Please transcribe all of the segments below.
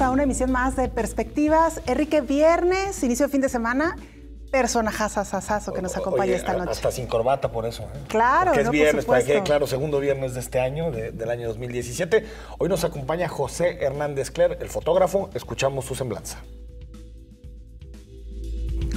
a una emisión más de Perspectivas. Enrique, viernes, inicio de fin de semana, personajazazazazo que nos acompaña esta noche. Hasta sin corbata por eso. ¿eh? Claro, es viernes, para que claro, segundo viernes de este año, del año 2017. Hoy nos acompaña José Hernández Cler, el fotógrafo. Escuchamos su semblanza.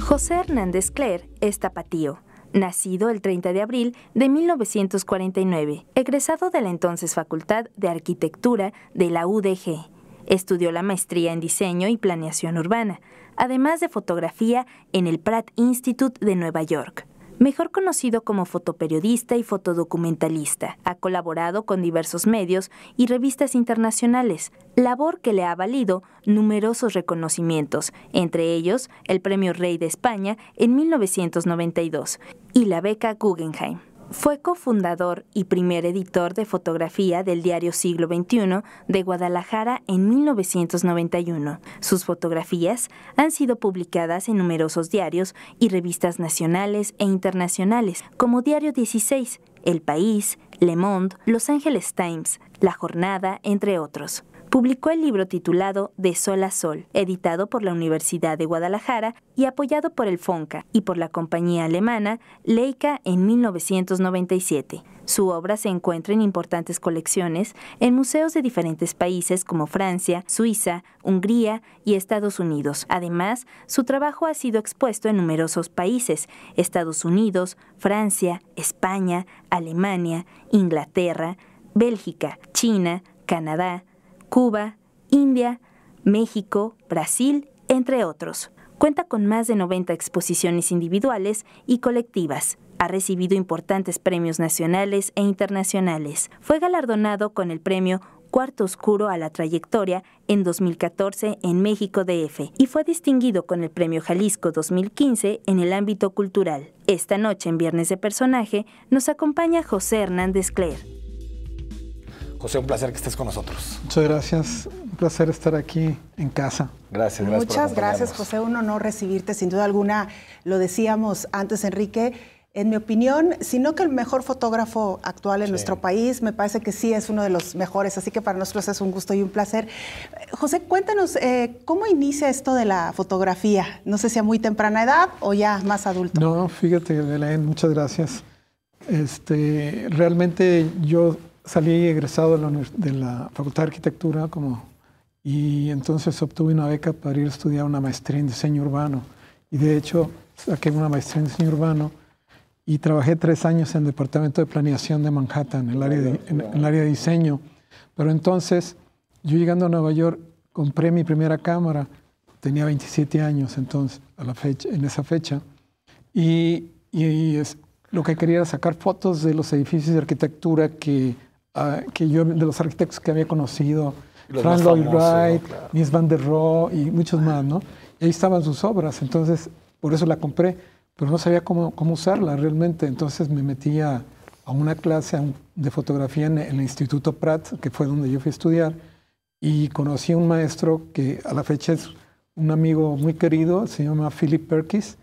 José Hernández Cler es tapatío nacido el 30 de abril de 1949, egresado de la entonces Facultad de Arquitectura de la UDG. Estudió la maestría en diseño y planeación urbana, además de fotografía en el Pratt Institute de Nueva York mejor conocido como fotoperiodista y fotodocumentalista. Ha colaborado con diversos medios y revistas internacionales, labor que le ha valido numerosos reconocimientos, entre ellos el Premio Rey de España en 1992 y la beca Guggenheim. Fue cofundador y primer editor de fotografía del diario Siglo XXI de Guadalajara en 1991. Sus fotografías han sido publicadas en numerosos diarios y revistas nacionales e internacionales, como Diario 16, El País, Le Monde, Los Angeles Times, La Jornada, entre otros publicó el libro titulado De Sol a Sol, editado por la Universidad de Guadalajara y apoyado por el FONCA y por la compañía alemana Leica en 1997. Su obra se encuentra en importantes colecciones en museos de diferentes países como Francia, Suiza, Hungría y Estados Unidos. Además, su trabajo ha sido expuesto en numerosos países, Estados Unidos, Francia, España, Alemania, Inglaterra, Bélgica, China, Canadá, Cuba, India, México, Brasil, entre otros. Cuenta con más de 90 exposiciones individuales y colectivas. Ha recibido importantes premios nacionales e internacionales. Fue galardonado con el premio Cuarto Oscuro a la Trayectoria en 2014 en México DF y fue distinguido con el Premio Jalisco 2015 en el ámbito cultural. Esta noche en Viernes de Personaje nos acompaña José Hernández Cler. José, un placer que estés con nosotros. Muchas gracias. Un placer estar aquí en casa. Gracias, gracias. Muchas gracias, José. Un honor recibirte, sin duda alguna. Lo decíamos antes, Enrique. En mi opinión, sino que el mejor fotógrafo actual en nuestro país, me parece que sí es uno de los mejores, así que para nosotros es un gusto y un placer. José, cuéntanos, eh, ¿cómo inicia esto de la fotografía? No sé si a muy temprana edad o ya más adulto. No, fíjate, Belén, muchas gracias. Este, realmente yo salí egresado de la, Facultad de Arquitectura como, y entonces obtuve una beca para ir a estudiar una maestría en diseño urbano. Y de hecho saqué una maestría en diseño urbano y trabajé tres años en el Departamento de Planeación de Manhattan, en el área de, en, el área de diseño. Pero entonces, yo llegando a Nueva York, compré mi primera cámara. Tenía 27 años entonces, a la fecha, en esa fecha. Y, y es, lo que quería era sacar fotos de los edificios de arquitectura que Ah, que yo, de los arquitectos que había conocido, Frank Lloyd Wright, Mies van der Rohe y muchos más, ¿no? Y ahí estaban sus obras, entonces por eso la compré, pero no sabía cómo, cómo usarla realmente, entonces me metí a, una clase de fotografía en, el Instituto Pratt, que fue donde yo fui a estudiar, y conocí a un maestro que a la fecha es un amigo muy querido, se llama Philip Perkins,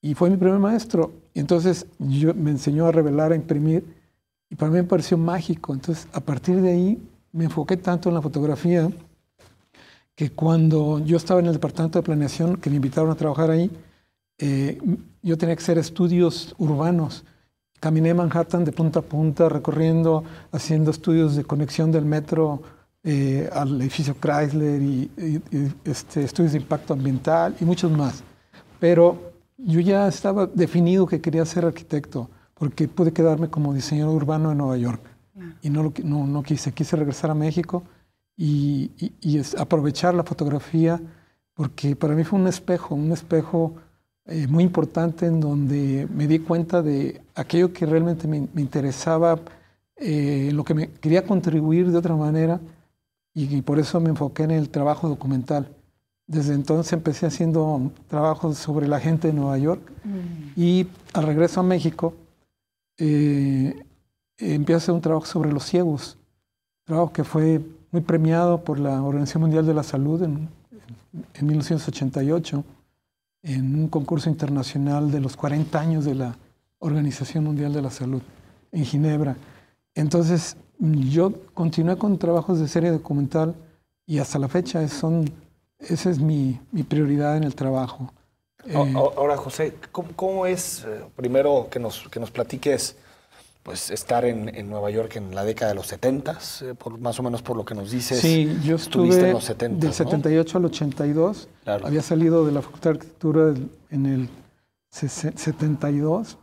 y fue mi primer maestro. Y entonces yo, me enseñó a revelar, a imprimir, y para mí me pareció mágico. Entonces, a partir de ahí, me enfoqué tanto en la fotografía que cuando yo estaba en el departamento de planeación, que me invitaron a trabajar ahí, eh, yo tenía que hacer estudios urbanos. Caminé Manhattan de punta a punta, recorriendo, haciendo estudios de conexión del metro eh, al edificio Chrysler y, este, estudios de impacto ambiental y muchos más. Pero yo ya estaba definido que quería ser arquitecto porque pude quedarme como diseñador urbano en Nueva York. Y no, no, no, quise, quise regresar a México y, y, aprovechar la fotografía, porque para mí fue un espejo, un espejo eh, muy importante en donde me di cuenta de aquello que realmente me, interesaba, eh, lo que me quería contribuir de otra manera, y, por eso me enfoqué en el trabajo documental. Desde entonces empecé haciendo trabajos sobre la gente de Nueva York mm. y al regreso a México eh, a hacer un trabajo sobre los ciegos, un trabajo que fue muy premiado por la Organización Mundial de la Salud en, 1988, en un concurso internacional de los 40 años de la Organización Mundial de la Salud en Ginebra. Entonces, yo continué con trabajos de serie documental y hasta la fecha son, esa es mi prioridad en el trabajo. Eh, ahora, José, ¿cómo, es, eh, primero, que nos, que nos platiques, pues, estar en, en Nueva York en la década de los 70, eh, por, más o menos por lo que nos dices? Sí, yo estuve en los 70, del 78 al 82. Había salido de la Facultad de Arquitectura en el 72.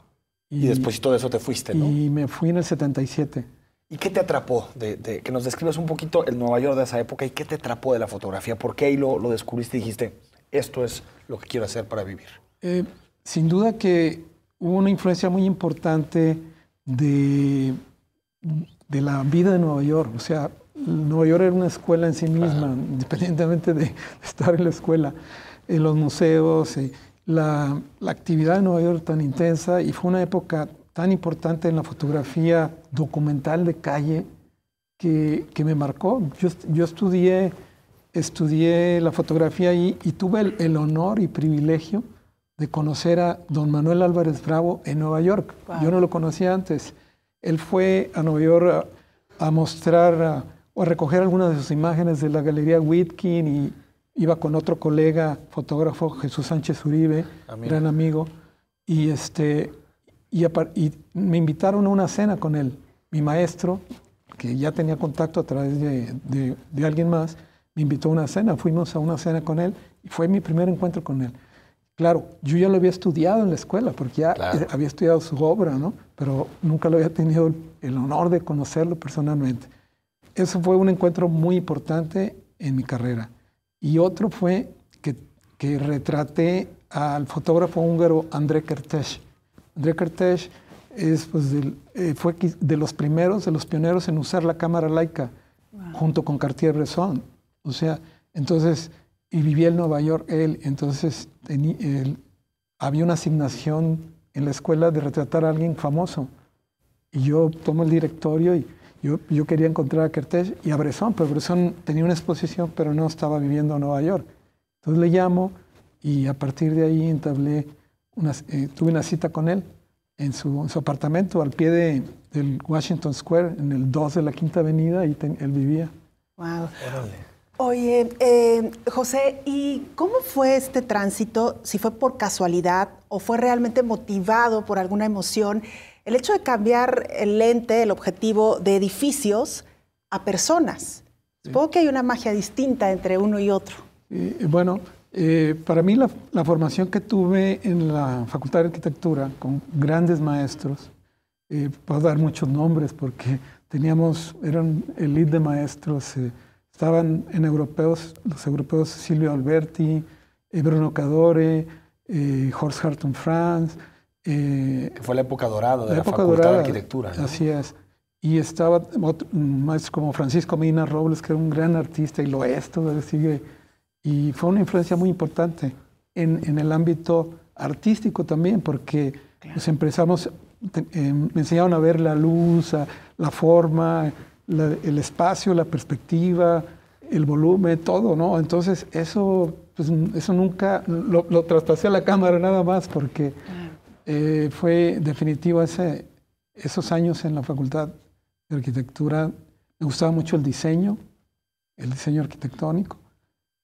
Y, después y todo eso te fuiste, ¿no? Y me fui en el 77. ¿Y qué te atrapó? De, que nos describas un poquito el Nueva York de esa época y qué te atrapó de la fotografía. ¿Por qué ahí lo, lo descubriste y dijiste, esto es lo que quiero hacer para vivir? Eh, sin duda que hubo una influencia muy importante de, de la vida de Nueva York. O sea, Nueva York era una escuela en sí misma, independientemente de estar en la escuela, en los museos, y eh, la, la, actividad de Nueva York tan intensa y fue una época tan importante en la fotografía documental de calle que, que me marcó. Yo, yo estudié estudié la fotografía ahí y tuve el, honor y privilegio de conocer a don Manuel Álvarez Bravo en Nueva York. Yo no lo conocía antes. Él fue a Nueva York a, mostrar o a recoger algunas de sus imágenes de la Galería Whitkin y iba con otro colega fotógrafo, Jesús Sánchez Uribe, ah, gran amigo, y, este, y, me invitaron a una cena con él, mi maestro, que ya tenía contacto a través de, de alguien más, me invitó a una cena, fuimos a una cena con él y fue mi primer encuentro con él. Claro, yo ya lo había estudiado en la escuela, porque ya eh, había estudiado su obra, ¿no? Pero nunca lo había tenido el honor de conocerlo personalmente. Eso fue un encuentro muy importante en mi carrera. Y otro fue que, que retraté al fotógrafo húngaro André Kertész. André Kertész es, pues, eh, fue de los primeros, de los pioneros en usar la cámara laica junto con Cartier-Bresson o sea, entonces, y vivía en Nueva York él, entonces él, había una asignación en la escuela de retratar a alguien famoso. Y yo tomo el directorio y yo, yo quería encontrar a Kertész y a Bresson, pero Bresson tenía una exposición, pero no estaba viviendo en Nueva York. Entonces le llamo y a partir de ahí entablé eh, tuve una cita con él en su, su apartamento al pie del Washington Square, en el 2 de la Quinta Avenida, y él vivía. Wow. Oye, eh, José, ¿y cómo fue este tránsito? Si fue por casualidad o fue realmente motivado por alguna emoción, el hecho de cambiar el lente, el objetivo de edificios a personas. Supongo que hay una magia distinta entre uno y otro. bueno, eh, para mí la, formación que tuve en la Facultad de Arquitectura con grandes maestros, eh, puedo dar muchos nombres porque teníamos, eran el de maestros. Estaban en europeos, los europeos Silvio Alberti, eh, Bruno Cadore, eh, Horst Hartung Franz. Eh, que fue la época dorada de la, Facultad de Arquitectura. ¿no? Así es. Y estaba más como Francisco Medina Robles, que era un gran artista y lo es, todavía sigue. Y fue una influencia muy importante en, el ámbito artístico también, porque nos empezamos, em, me enseñaron a ver la luz, la forma, el espacio, la perspectiva, el volumen, todo, ¿no? Entonces eso, pues, eso nunca lo, traspasé a la cámara nada más porque eh, fue definitivo ese, esos años en la facultad de arquitectura. Me gustaba mucho el diseño, el diseño arquitectónico,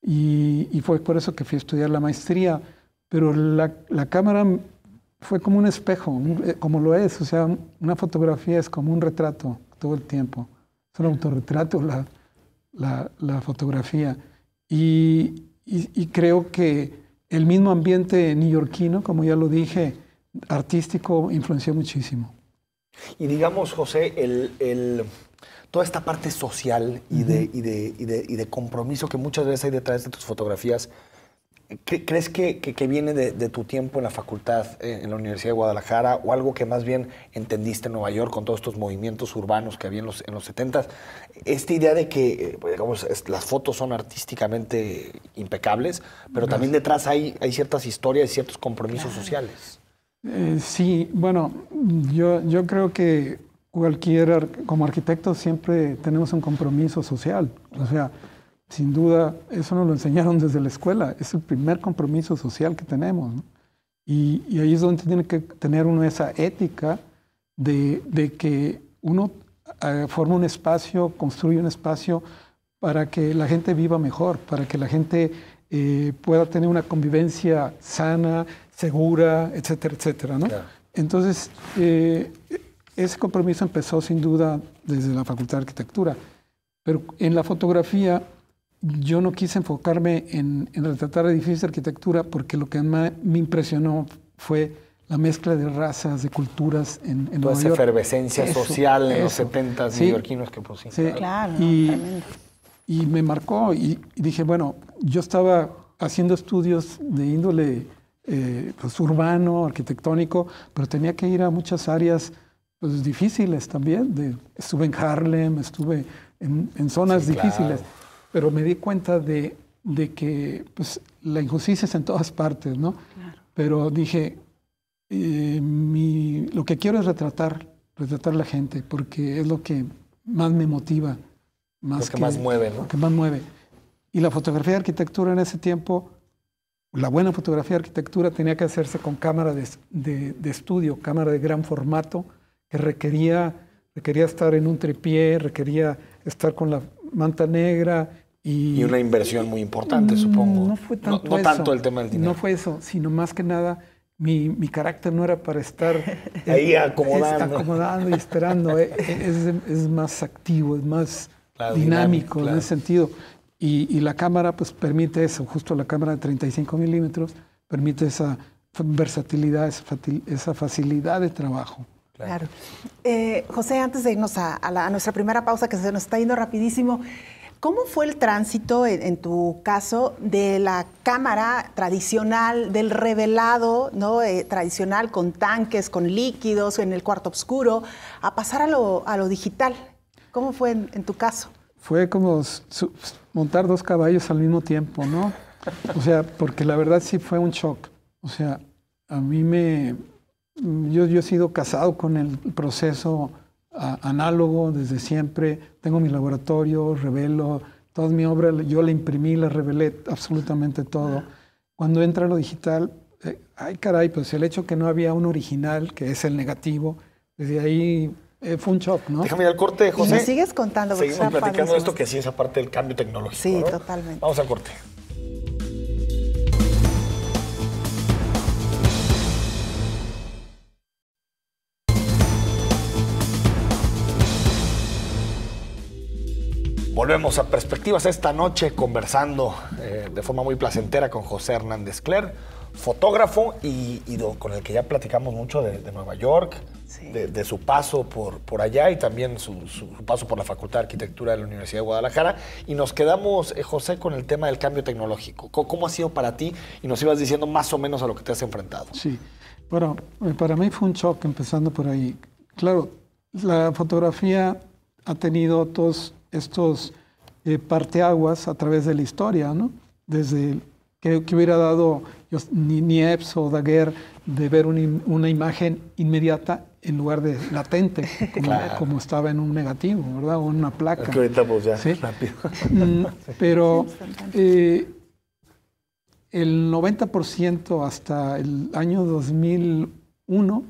y, fue por eso que fui a estudiar la maestría. Pero la cámara fue como un espejo, eh, como lo es, o sea, una fotografía es como un retrato todo el tiempo son autorretratos, la, la, fotografía. Y, creo que el mismo ambiente neoyorquino, como ya lo dije, artístico, influenció muchísimo. Y digamos, José, toda esta parte social y de, y de compromiso que muchas veces hay detrás de tus fotografías, ¿Crees que, viene de, tu tiempo en la facultad, eh, en la Universidad de Guadalajara, o algo que más bien entendiste en Nueva York con todos estos movimientos urbanos que había en los, en los 70s? Esta idea de que, eh, pues, las fotos son artísticamente impecables, pero también detrás hay, ciertas historias y ciertos compromisos sociales. Eh, sí, bueno, yo, yo creo que cualquier, como arquitecto siempre tenemos un compromiso social. O sea, sin duda, eso nos lo enseñaron desde la escuela, es el primer compromiso social que tenemos. Y, ahí es donde tiene que tener uno esa ética de, que uno eh, forma un espacio, construye un espacio para que la gente viva mejor, para que la gente eh, pueda tener una convivencia sana, segura, etcétera, etcétera. Entonces, eh, ese compromiso empezó sin duda desde la Facultad de Arquitectura, pero en la fotografía yo no quise enfocarme en, retratar edificios de arquitectura porque lo que más me impresionó fue la mezcla de razas, de culturas en, en Toda esa efervescencia social en los 70 sí, neoyorquinos que pusiste. Sí, claro, y, me marcó y, dije, bueno, yo estaba haciendo estudios de índole eh, pues, urbano, arquitectónico, pero tenía que ir a muchas áreas pues, difíciles también. estuve en Harlem, estuve en, zonas difíciles pero me di cuenta de, que pues, la injusticia es en todas partes, ¿no? Pero dije, eh, lo que quiero es retratar, retratar a la gente, porque es lo que más me motiva. Más lo que, más mueve, ¿no? Lo que más mueve. Y la fotografía de arquitectura en ese tiempo, la buena fotografía de arquitectura tenía que hacerse con cámara de, de, estudio, cámara de gran formato, que requería, requería estar en un tripié, requería estar con la manta negra, y, una inversión muy importante, supongo. No fue tanto, no el tema del dinero. No fue eso, sino más que nada mi, mi carácter no era para estar ahí eh, acomodando. acomodando. acomodando y esperando. Eh, es, es, más activo, es más dinámico en ese sentido. Y, y, la cámara pues permite eso, justo la cámara de 35 milímetros permite esa versatilidad, esa facilidad de trabajo. Claro. Eh, José, antes de irnos a, a, nuestra primera pausa, que se nos está yendo rapidísimo, ¿Cómo fue el tránsito, en, tu caso, de la cámara tradicional, del revelado ¿no? Eh, tradicional con tanques, con líquidos, en el cuarto oscuro, a pasar a lo, digital? ¿Cómo fue en, tu caso? Fue como montar dos caballos al mismo tiempo, ¿no? O sea, porque la verdad sí fue un shock. O sea, a mí me... Yo, yo he sido casado con el proceso análogo desde siempre. Tengo mi laboratorio, revelo, toda mi obra yo la imprimí, la revelé, absolutamente todo. Cuando entra lo digital, eh, ay caray, pues el hecho que no había un original, que es el negativo, desde ahí eh, fue un shock, ¿no? Déjame ir al corte, José. Y me sigues contando. platicando esto que sí esa parte del cambio tecnológico. Sí, totalmente. Vamos al corte. Volvemos a Perspectivas esta noche conversando eh, de forma muy placentera con José Hernández Cler, fotógrafo y, con el que ya platicamos mucho de, Nueva York, de, su paso por, por allá y también su, paso por la Facultad de Arquitectura de la Universidad de Guadalajara. Y nos quedamos, eh, José, con el tema del cambio tecnológico. ¿Cómo, ha sido para ti? Y nos ibas diciendo más o menos a lo que te has enfrentado. Sí, bueno, eh, para mí fue un shock empezando por ahí. Claro, la fotografía ha tenido todos estos eh, parteaguas a través de la historia, ¿no? Desde que, hubiera dado Niepce o Daguerre de ver una imagen inmediata en lugar de latente, como, estaba en un negativo, ¿verdad? O en una placa. ahorita ya, pero el 90% hasta el año 2001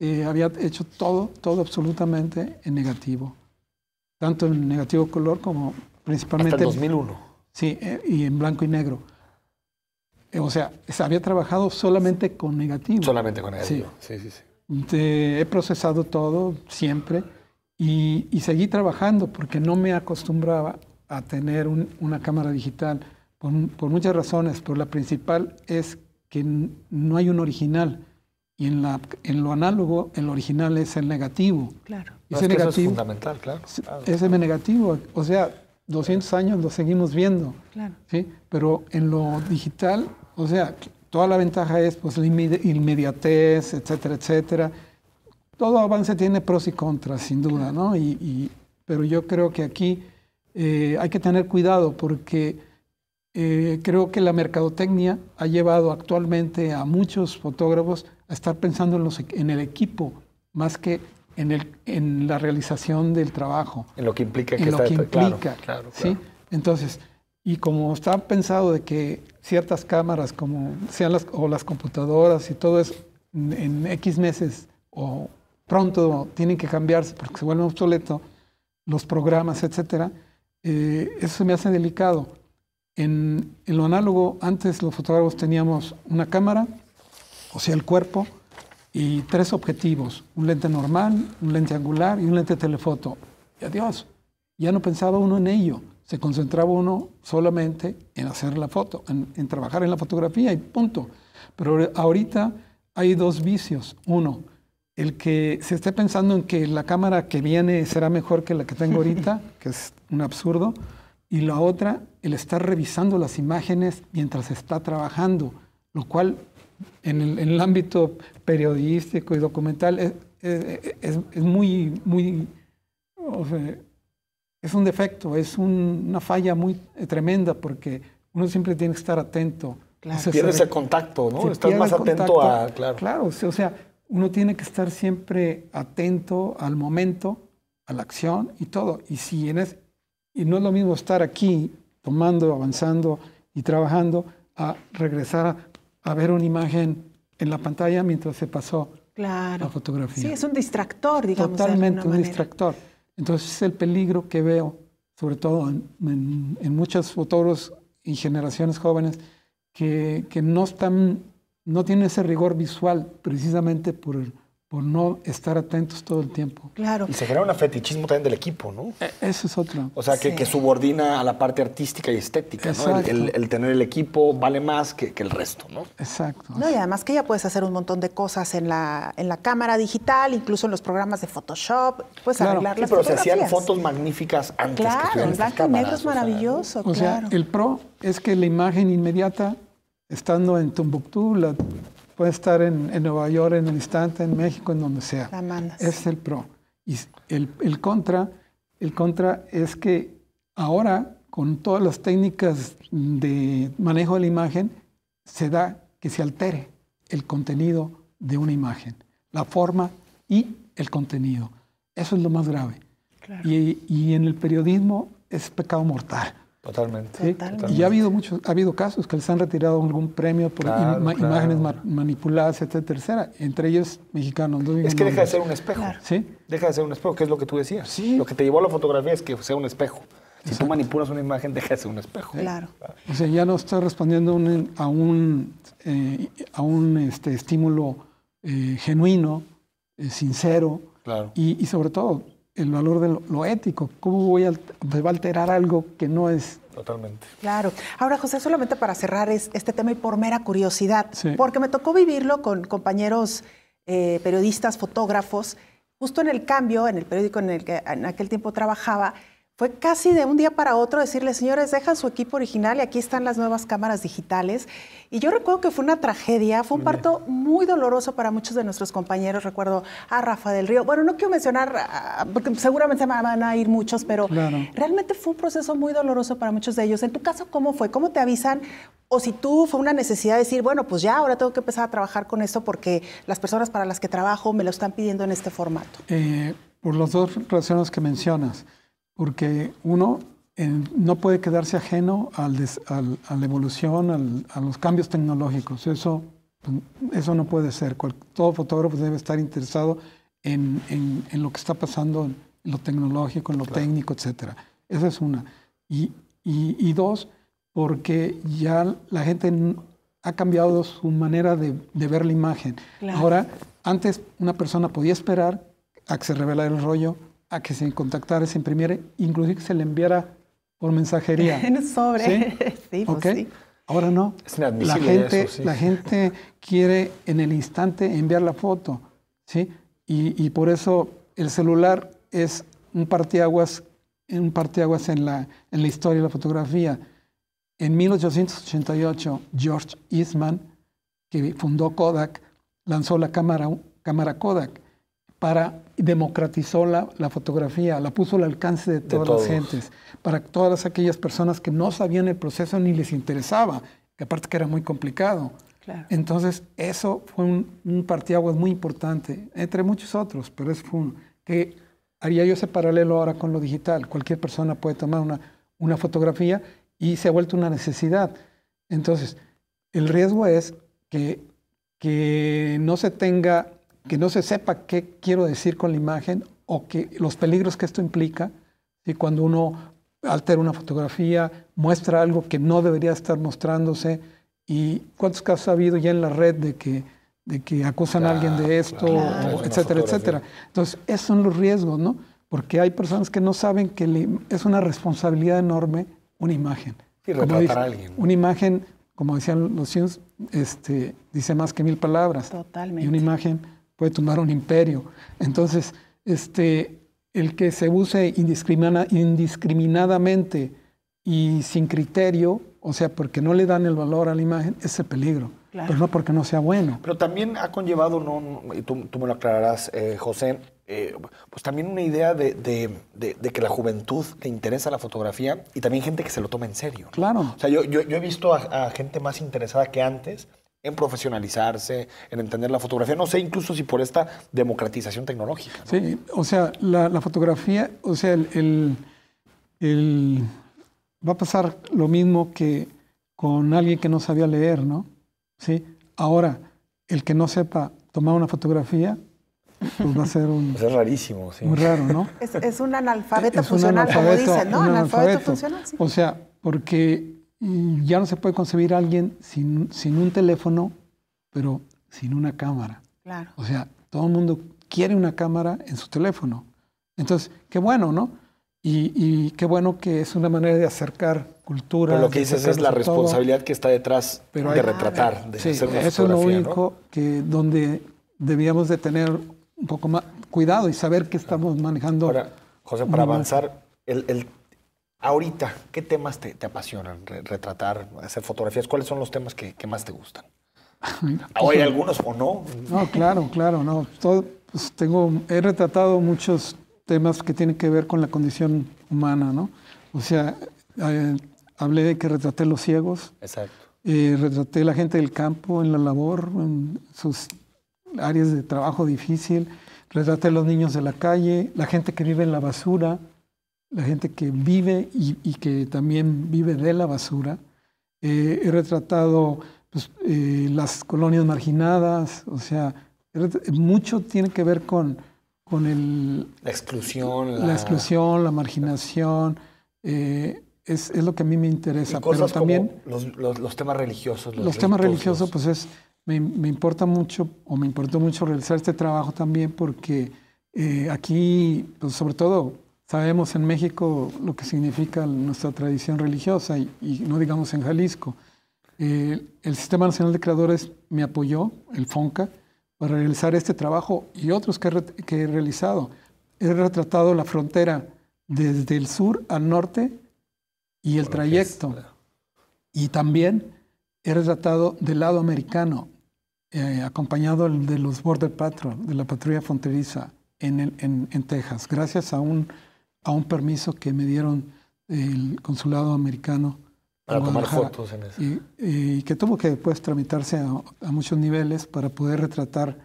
eh, había hecho todo, todo absolutamente en negativo tanto en negativo color como principalmente... en 2001. Sí, eh, y en blanco y negro. Eh, o sea, había trabajado solamente con negativo. Solamente con negativo, sí, sí, sí. he procesado todo siempre y, seguí trabajando porque no me acostumbraba a tener una cámara digital por, por, muchas razones, Por la principal es que no hay un original y en, la, en lo análogo, el original es el negativo. Claro. negativo, eso es fundamental, claro. ese negativo, o sea, 200 años lo seguimos viendo. Claro. ¿sí? Pero en lo digital, o sea, toda la ventaja es pues, la inmediatez, etcétera, etcétera. Todo avance tiene pros y contras, sin duda, ¿no? Y, pero yo creo que aquí eh, hay que tener cuidado porque eh, creo que la mercadotecnia ha llevado actualmente a muchos fotógrafos a estar pensando en, los, en el equipo más que en, el, en la realización del trabajo. En lo que implica que en lo que implica, claro, ¿sí? Entonces, y como está pensado de que ciertas cámaras, como sean las, o las computadoras y todo eso, en, X meses o pronto tienen que cambiarse porque se vuelven obsoleto, los programas, etcétera, eh, eso se me hace delicado. En, en, lo análogo, antes los fotógrafos teníamos una cámara, o sea, el cuerpo, y tres objetivos, un lente normal, un lente angular y un lente telefoto. Y adiós, ya no pensaba uno en ello, se concentraba uno solamente en hacer la foto, en, trabajar en la fotografía y punto. Pero ahorita hay dos vicios. Uno, el que se esté pensando en que la cámara que viene será mejor que la que tengo ahorita, que es un absurdo. Y la otra, el estar revisando las imágenes mientras está trabajando, lo cual en el, ámbito periodístico y documental es, es, muy, muy o sea, es un defecto, es una falla muy tremenda porque uno siempre tiene que estar atento. Tienes el eh, contacto, ¿no? Estás más atento a... Claro, claro o sea, uno tiene que estar siempre atento al momento, a la acción y todo. Y, si en es, y no es lo mismo estar aquí tomando, avanzando y trabajando a regresar a a ver una imagen en la pantalla mientras se pasó la fotografía. Sí, es un distractor, digamos. Totalmente un distractor. Entonces es el peligro que veo, sobre todo en, muchas muchos fotógrafos y generaciones jóvenes, que, no, están, no tienen ese rigor visual precisamente por el, por no estar atentos todo el tiempo. Claro. Y se genera un fetichismo también del equipo, ¿no? E, Eso es otro. O sea, que, subordina a la parte artística y estética, ¿no? El, tener el equipo vale más que, el resto, ¿no? Exacto. No, y además que ya puedes hacer un montón de cosas en la, en la cámara digital, incluso en los programas de Photoshop, puedes arreglar pero se hacían fotos magníficas antes claro, blanco y negro es maravilloso, o el pro es que la imagen inmediata, estando en Tombuctú, la Puede estar en, Nueva York en el instante, en México, en donde sea. La es el pro. Y el, contra, el contra es que ahora, con todas las técnicas de manejo de la imagen, se da que se altere el contenido de una imagen, la forma y el contenido. Eso es lo más grave. Y, y en el periodismo es pecado mortal. Totalmente. Y ha habido muchos, ha habido casos que les han retirado algún premio por imágenes manipuladas, etcétera, entre ellos mexicanos. es que deja de ser un espejo. Deja de ser un espejo, que es lo que tú decías. Sí. Lo que te llevó a la fotografía es que sea un espejo. Si tú manipulas una imagen, deja de ser un espejo. Claro. O sea, ya no estás respondiendo a un, eh, a un este, estímulo eh, genuino, eh, sincero. Claro. y sobre todo, el valor de lo, ético. ¿Cómo voy a, alterar algo que no es? Totalmente. Claro. Ahora, José, solamente para cerrar este tema y por mera curiosidad, porque me tocó vivirlo con compañeros eh, periodistas, fotógrafos, justo en el cambio, en el periódico en el que en aquel tiempo trabajaba, fue casi de un día para otro decirle, señores, dejan su equipo original y aquí están las nuevas cámaras digitales. Y yo recuerdo que fue una tragedia, fue un parto muy doloroso para muchos de nuestros compañeros. Recuerdo a Rafa del Río. Bueno, no quiero mencionar, ah, porque seguramente van a ir muchos, pero realmente fue un proceso muy doloroso para muchos de ellos. En tu caso, ¿cómo fue? ¿Cómo te avisan? O si tú fue una necesidad de decir, bueno, pues ya ahora tengo que empezar a trabajar con esto porque las personas para las que trabajo me lo están pidiendo en este formato. Eh, por las dos razones que mencionas porque uno no puede quedarse ajeno al a la evolución, a los cambios tecnológicos. Eso, pues, eso no puede ser. todo fotógrafo debe estar interesado en, lo que está pasando en lo tecnológico, en lo técnico, etc. Esa es una. Y, dos, porque ya la gente ha cambiado su manera de, ver la imagen. Ahora, antes una persona podía esperar a que se revelara el rollo, a que se contactara, se imprimiera, inclusive que se le enviara por mensajería. en sobre. Pues sí, Ahora no. Es la gente, La gente quiere en el instante enviar la foto, ¿sí? Y, por eso el celular es un parteaguas, un parteaguas en la, en la historia de la fotografía. En 1888, George Eastman, que fundó Kodak, lanzó la cámara, cámara Kodak para democratizó la, fotografía, la puso al alcance de todas las gentes, para todas aquellas personas que no sabían el proceso ni les interesaba, que aparte que era muy complicado. Entonces, eso fue un, un partiaguas muy importante, entre muchos otros, pero es un, que haría yo ese paralelo ahora con lo digital. Cualquier persona puede tomar una, una fotografía y se ha vuelto una necesidad. Entonces, el riesgo es que, que no se tenga que no se sepa qué quiero decir con la imagen o que los peligros que esto implica, y cuando uno altera una fotografía, muestra algo que no debería estar mostrándose, y cuántos casos ha habido ya en la red de que, de que acusan a alguien de esto, etcétera, etcétera. Entonces, esos son los riesgos, ¿no? Porque hay personas que no saben que es una responsabilidad enorme una imagen. a alguien. Una imagen, como decían los cines este, dice más que mil palabras. Totalmente. Y una imagen puede tumbar un imperio. Entonces, este, el que se use indiscriminadamente y sin criterio, o sea, porque no le dan el valor a la imagen, ese peligro. Pero no porque no sea bueno. Pero también ha conllevado, no, y tú, me lo aclararás, eh, José, eh, pues también una idea de, de, que la juventud le interesa la fotografía y también gente que se lo toma en serio. Claro. O sea, yo, yo, he visto a, a, gente más interesada que antes en profesionalizarse, en entender la fotografía, no sé incluso si por esta democratización tecnológica. Sí, o sea, la, fotografía, o sea, el, va a pasar lo mismo que con alguien que no sabía leer, ¿no? Sí, ahora, el que no sepa tomar una fotografía, pues va a ser un... es rarísimo, sí. Muy raro, ¿no? Es, un analfabeto funcional, como dicen, ¿no? Un analfabeto, funcional, sí. O sea, porque ya no se puede concebir a alguien sin, sin un teléfono, pero sin una cámara. Claro. O sea, todo el mundo quiere una cámara en su teléfono. Entonces, qué bueno, ¿no? Y, qué bueno que es una manera de acercar cultura. Pero lo que dices es la responsabilidad que está detrás de retratar, de hacer una Eso es lo único que donde debíamos de tener un poco más cuidado y saber qué estamos manejando. Ahora, José, para avanzar, el, el Ahorita, ¿qué temas te, apasionan? retratar, hacer fotografías, ¿cuáles son los temas que, más te gustan? hay pues, algunos o no? No, claro, claro, no. Pues, tengo, he retratado muchos temas que tienen que ver con la condición humana, ¿no? O sea, eh, hablé de que retraté los ciegos. Exacto. Eh, retraté la gente del campo en la labor, en sus áreas de trabajo difícil. Retraté los niños de la calle, la gente que vive en la basura la gente que vive y, que también vive de la basura. Eh, he retratado pues, eh, las colonias marginadas, o sea, mucho tiene que ver con, con el, la exclusión, la... exclusión, la marginación. Eh, es, es, lo que a mí me interesa. pero también los, los, temas religiosos. Los, temas religiosos, pues es, me, me, importa mucho, o me importó mucho realizar este trabajo también, porque aquí, pues sobre todo Sabemos en México lo que significa nuestra tradición religiosa y, no digamos en Jalisco. el Sistema Nacional de Creadores me apoyó, el FONCA, para realizar este trabajo y otros que he, realizado. He retratado la frontera desde el sur al norte y el trayecto. Y también he retratado del lado americano, eh, acompañado de los Border Patrol, de la patrulla fronteriza en Texas, gracias a un a un permiso que me dieron el consulado americano. Para tomar fotos en eso. Y, que tuvo que después pues, tramitarse a, muchos niveles para poder retratar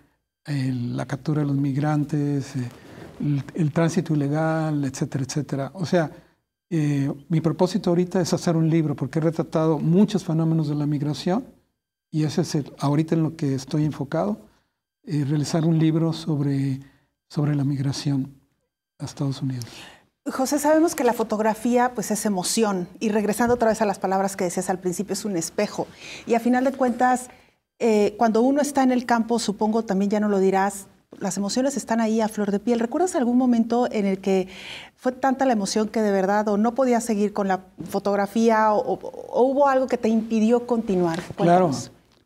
la captura de los migrantes, eh, el, tránsito ilegal, etcétera, etcétera. O sea, eh, mi propósito ahorita es hacer un libro porque he retratado muchos fenómenos de la migración y ese es ahorita en lo que estoy enfocado, eh, realizar un libro sobre, sobre la migración a Estados Unidos. José, sabemos que la fotografía pues es emoción y regresando otra vez a las palabras que decías al principio es un espejo y a final de cuentas eh, cuando uno está en el campo supongo también ya no lo dirás las emociones están ahí a flor de piel. ¿Recuerdas algún momento en el que fue tanta la emoción que de verdad o no podías seguir con la fotografía o, hubo algo que te impidió continuar? Claro,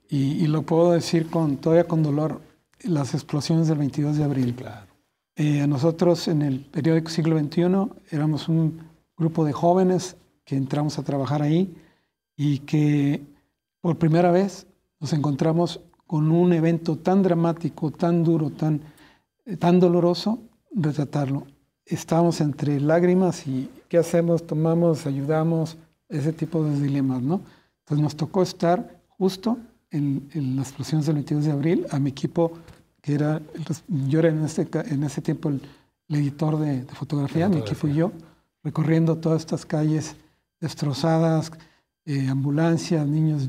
y, lo puedo decir con, todavía con dolor, las explosiones del 22 de abril. Claro. Eh, nosotros en el periódico siglo XXI éramos un grupo de jóvenes que entramos a trabajar ahí y que por primera vez nos encontramos con un evento tan dramático, tan duro, tan, eh, tan doloroso, retratarlo. Estábamos entre lágrimas y ¿qué hacemos? ¿Tomamos? ¿Ayudamos? Ese tipo de dilemas, ¿no? Entonces nos tocó estar justo en, en las explosiones del 22 de abril. A mi equipo que era, yo era en ese, en ese tiempo el, editor de, fotografía, mi equipo y yo, recorriendo todas estas calles destrozadas, eh, ambulancias, niños,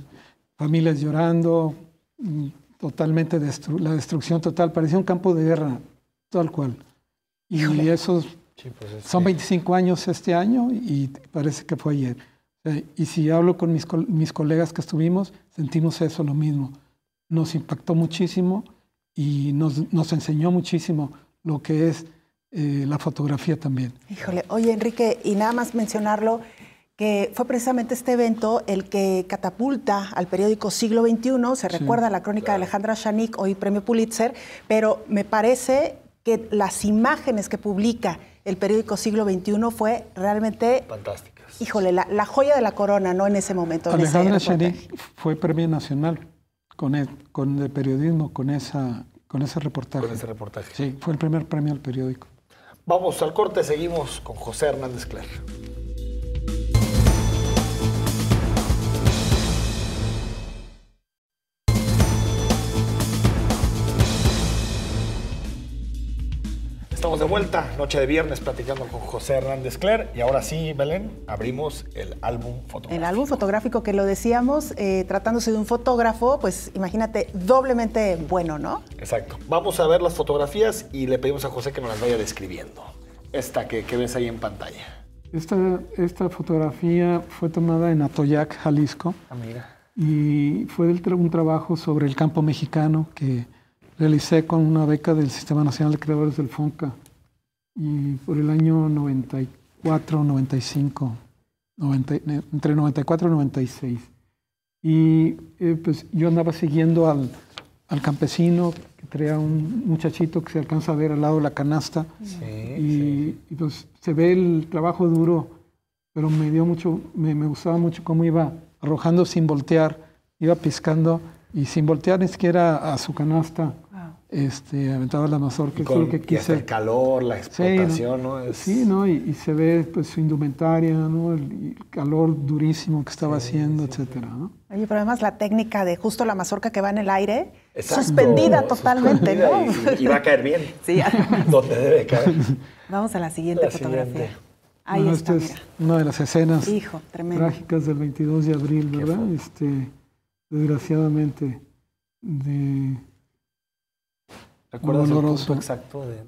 familias llorando, mm, totalmente la destrucción total, parecía un campo de guerra, tal cual. Y, esos pues son 25 años este año y parece que fue ayer. y si hablo con mis, mis colegas que estuvimos, sentimos eso, lo mismo. Nos impactó muchísimo y nos, nos enseñó muchísimo lo que es eh, la fotografía también. Híjole, oye Enrique, y nada más mencionarlo, que fue precisamente este evento el que catapulta al periódico Siglo XXI, se recuerda la crónica de Alejandra Chanik, hoy premio Pulitzer, pero me parece que las imágenes que publica el periódico Siglo XXI fue realmente... Fantásticas. Híjole, la, joya de la corona, ¿no? En ese momento. Alejandra Chanik fue premio nacional e, con el, periodismo, con, esa, con ese reportaje. Con ese reportaje. Sí, fue el primer premio al periódico. Vamos al corte, seguimos con José Hernández Clar. estamos de vuelta, noche de viernes, platicando con José Hernández Cler. Y ahora sí, Belén, abrimos el álbum fotográfico. El álbum fotográfico que lo decíamos, eh, tratándose de un fotógrafo, pues imagínate, doblemente bueno, ¿no? Exacto. Vamos a ver las fotografías y le pedimos a José que nos las vaya describiendo. Esta que, ves ahí en pantalla. Esta, esta fotografía fue tomada en Atoyac, Jalisco. Ah, mira. Y fue un trabajo sobre el campo mexicano que realicé con una beca del Sistema Nacional de Creadores del FONCA y por el año 94, 95, 90, entre 94 y 96. Y eh, pues yo andaba siguiendo al, al campesino que traía un muchachito que se alcanza a ver al lado de la canasta. y, pues se ve el trabajo duro, pero me dio mucho, me, me gustaba mucho cómo iba arrojando sin voltear, iba piscando y sin voltear ni siquiera a su canasta este, aventado la mazorca. que quise. el calor, la explotación, ¿no? Sí, ¿no? Y, se ve pues, su indumentaria, ¿no? El, calor durísimo que estaba haciendo, etcétera, ¿no? Oye, pero además la técnica de justo la mazorca que va en el aire, suspendida totalmente, ¿no? Y, va a caer bien. Sí. Donde debe caer. Vamos a la siguiente fotografía. Ahí está, una de las escenas trágicas del 22 de abril, ¿verdad? Este, desgraciadamente, de ¿Recuerdas el punto exacto de,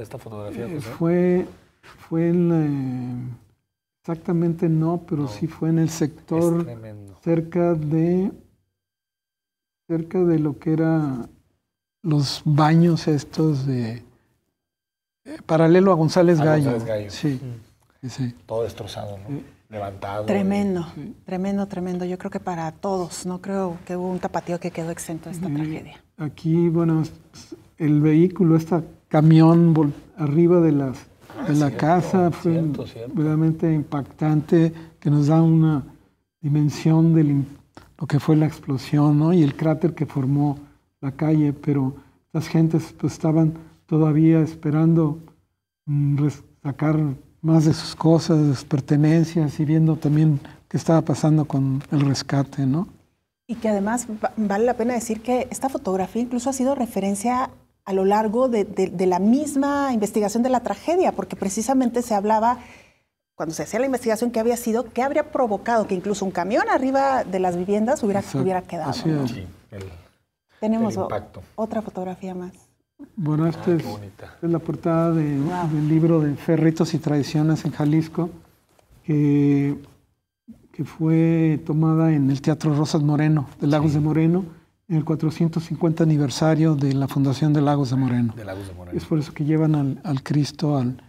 esta, fotografía? Eh, fue, fue en... Eh, exactamente no, pero sí fue en el sector cerca de cerca de lo que era los baños estos de eh, paralelo a González Gallo. González Gallo. Sí, mm. Todo destrozado, ¿no? Levantado. Tremendo, tremendo, tremendo. Yo creo que para todos, no creo que hubo un tapatío que quedó exento de esta tragedia. Aquí, bueno, el vehículo, este camión arriba de, las, ah, de la casa, fue realmente impactante, que nos da una dimensión de lo que fue la explosión ¿no? y el cráter que formó la calle, pero las gentes pues, estaban todavía esperando mm, sacar más de sus cosas, de sus pertenencias y viendo también qué estaba pasando con el rescate, ¿no? Y que además vale la pena decir que esta fotografía incluso ha sido referencia a lo largo de, la misma investigación de la tragedia, porque precisamente se hablaba, cuando se hacía la investigación, qué había sido, qué habría provocado que incluso un camión arriba de las viviendas hubiera, hubiera quedado. Tenemos otra fotografía más. Bueno, esta ah, es, la portada del libro de ferritos y Tradiciones en Jalisco, que, fue tomada en el Teatro Rosas Moreno, de Lagos de Moreno en el 450 aniversario de la fundación de Lagos de Moreno. Es por eso que llevan al, Cristo al,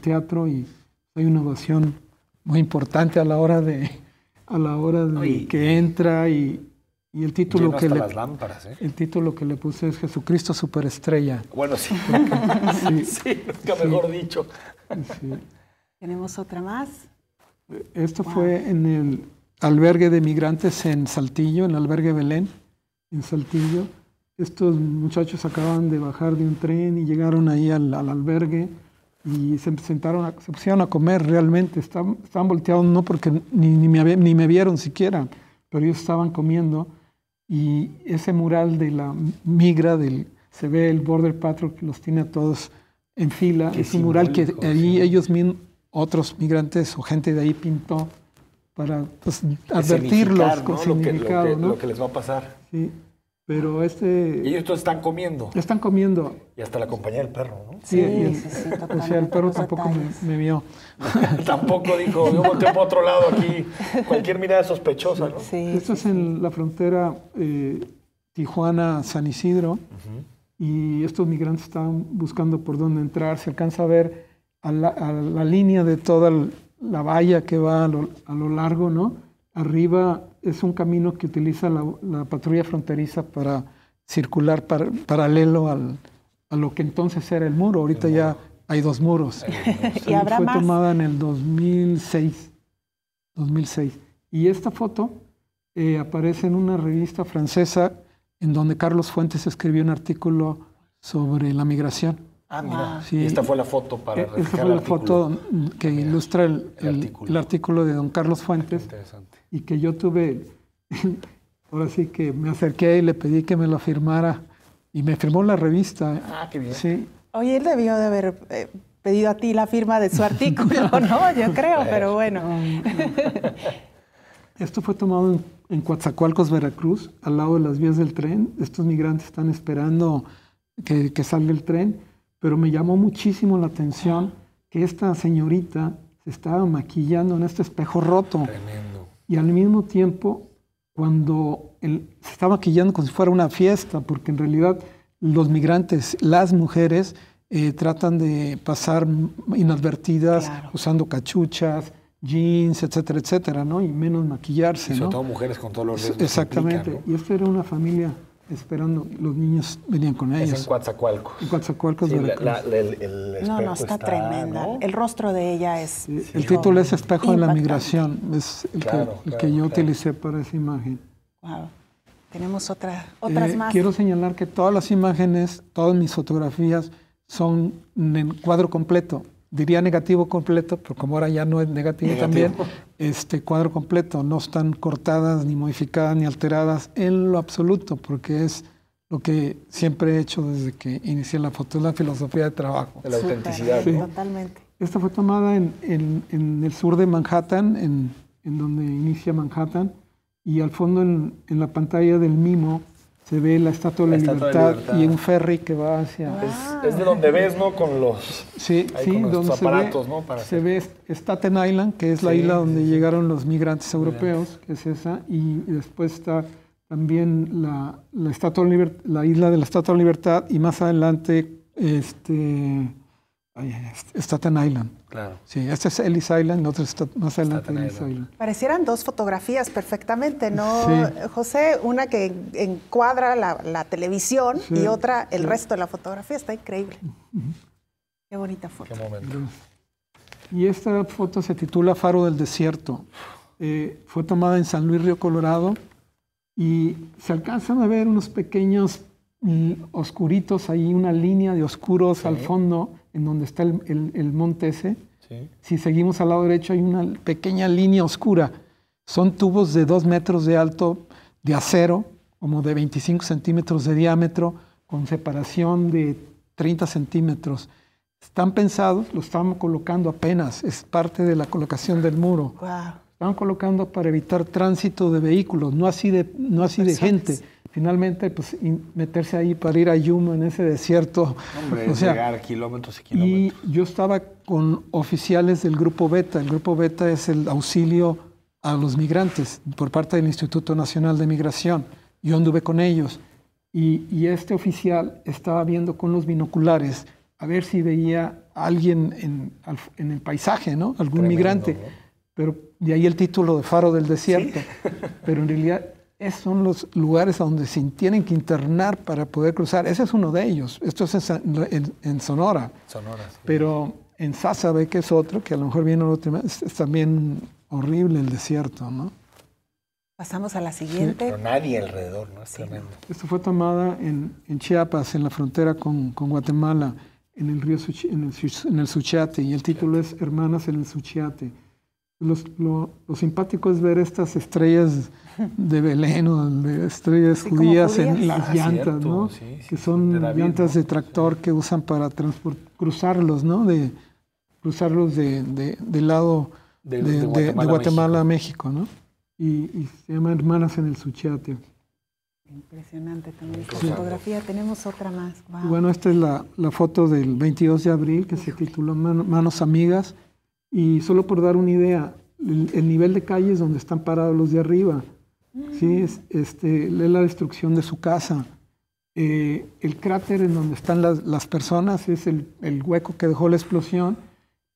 teatro y hay una ovación muy importante a la hora de la hora que entra y, el título que le, ¿eh? el título que le puse es Jesucristo superestrella. Bueno sí, sí, mejor dicho. Tenemos otra más. Esto fue en el albergue de migrantes en Saltillo, en el albergue Belén en Saltillo. Estos muchachos acaban de bajar de un tren y llegaron ahí al, albergue y se sentaron, a, se pusieron a comer realmente. Estaban, están volteados no porque ni, ni, me, vieron siquiera, pero ellos estaban comiendo y ese mural de la migra del, se ve el Border Patrol que los tiene a todos en fila. Ese es un mural que ahí ellos mismos, otros migrantes o gente de ahí pintó para pues, advertirlos con significado. ¿no? lo que les va a pasar. Sí, pero este... Y estos están comiendo. Están comiendo. Y hasta la compañía del perro, ¿no? Sí, sí, O sea, el perro tampoco me, vio. tampoco dijo, yo volteo para otro lado aquí. Cualquier mirada sospechosa, ¿no? Sí. Esto es en la frontera eh, Tijuana-San Isidro. Y estos migrantes están buscando por dónde entrar. Se alcanza a ver a la, línea de toda la valla que va a lo largo, ¿no? Arriba es un camino que utiliza la, patrulla fronteriza para circular paralelo a lo que entonces era el muro. Ahorita ya hay dos muros. y fue tomada en el 2006. 2006. Y esta foto eh, aparece en una revista francesa en donde Carlos Fuentes escribió un artículo sobre la migración. Ah, mira. Ah, esta fue la foto para eh, Esta fue la foto que ilustra el, artículo. de don Carlos Fuentes. Interesante. Y que yo tuve. Ahora sí que me acerqué y le pedí que me lo firmara. Y me firmó la revista. Ah, qué bien. Oye, él debió de haber eh, pedido a ti la firma de su artículo, ¿no? Yo creo, pero bueno. Ah, esto fue tomado en, en Veracruz, al lado de las vías del tren. Estos migrantes están esperando que salga el tren pero me llamó muchísimo la atención que esta señorita se estaba maquillando en este espejo roto. Tremendo. Y al mismo tiempo, cuando él se estaba maquillando como si fuera una fiesta, porque en realidad los migrantes, las mujeres, eh, tratan de pasar inadvertidas usando cachuchas, jeans, etcétera, etcétera, ¿no? Y menos maquillarse. Y sobre todo mujeres con todos los riesgos. Exactamente. Y esta era una familia esperando. Los niños venían con ellos. Es en Coatzacoalcos. En Coatzacoalcos de la, el, No, no, está, tremenda. El rostro de ella es. el título es Espejo de la Migración. Es el, que, yo utilicé para esa imagen. Wow. Tenemos otra, otras eh, más. Quiero señalar que todas las imágenes, todas mis fotografías son en cuadro completo diría negativo completo, pero como ahora ya no es negativo, también, este cuadro completo, no están cortadas, ni modificadas, ni alteradas en lo absoluto, porque es lo que siempre he hecho desde que inicié la foto, la filosofía de trabajo. De la autenticidad. Totalmente. Esta fue tomada en, el sur de Manhattan, en, donde inicia Manhattan, y al fondo en, en la pantalla del mimo se ve la Estatua de la, libertad, y un ferry que va hacia... Es, de donde ves, ¿no? Con los, sí, aparatos, ve, ¿no? se ve Staten Island, que es la isla donde llegaron los migrantes europeos, que es esa, y después está también la, Estatua la isla de la Estatua de la Libertad y más adelante este, Staten Island. Claro. Sí, este es Ellis Island, otro está más adelante Ellis Island. Parecieran dos fotografías perfectamente, ¿no, José? Una que encuadra la, televisión y otra el resto de la fotografía. Está increíble. Qué bonita foto. Qué momento. Y esta foto se titula Faro del Desierto. Eh, fue tomada en San Luis Río Colorado y se alcanzan a ver unos pequeños mm, oscuritos ahí, una línea de oscuros al fondo en donde está el, el, monte ese, sí. si seguimos al lado derecho hay una pequeña línea oscura. Son tubos de 2 metros de alto de acero, como de 25 centímetros de diámetro, con separación de 30 centímetros. Están pensados, lo estamos colocando apenas, es parte de la colocación del muro. Wow. Están colocando para evitar tránsito de vehículos, no así de, no así de gente finalmente pues meterse ahí para ir a Yuma en ese desierto. Hombre, o sea, llegar kilómetros y kilómetros. Y yo estaba con oficiales del Grupo Beta. El Grupo Beta es el auxilio a los migrantes por parte del Instituto Nacional de Migración. Yo anduve con ellos y, y este oficial estaba viendo con los binoculares a ver si veía a alguien en, en el paisaje, ¿no? Algún migrante. Pero de ahí el título de Faro del Desierto. Pero en realidad esos son los lugares a donde se tienen que internar para poder cruzar. Ese es uno de ellos. Esto es en, Sonora. Sonora Pero en Sázabe, que es otro, que a lo mejor viene otro, es, también horrible el desierto, ¿no? Pasamos a la siguiente. Pero nadie alrededor, ¿no? Esto fue tomada en, Chiapas, en la frontera con, Guatemala, en el río en el Suchiate, y el título es Hermanas en el Suchiate lo, simpático es ver estas estrellas de Belén de estrellas judías en las llantas, que son llantas de tractor que usan para cruzarlos, De cruzarlos de, del lado de, Guatemala, a México, Y, se llaman Hermanas en el Suchiate. Impresionante también esta fotografía. Tenemos otra más. Bueno, esta es la, foto del 22 de abril que se tituló Manos Amigas. Y solo por dar una idea, el, nivel de calles donde están parados los de arriba, ¿sí? Mm. es, este, la destrucción de su casa. Eh, el cráter en donde están las, personas es el, hueco que dejó la explosión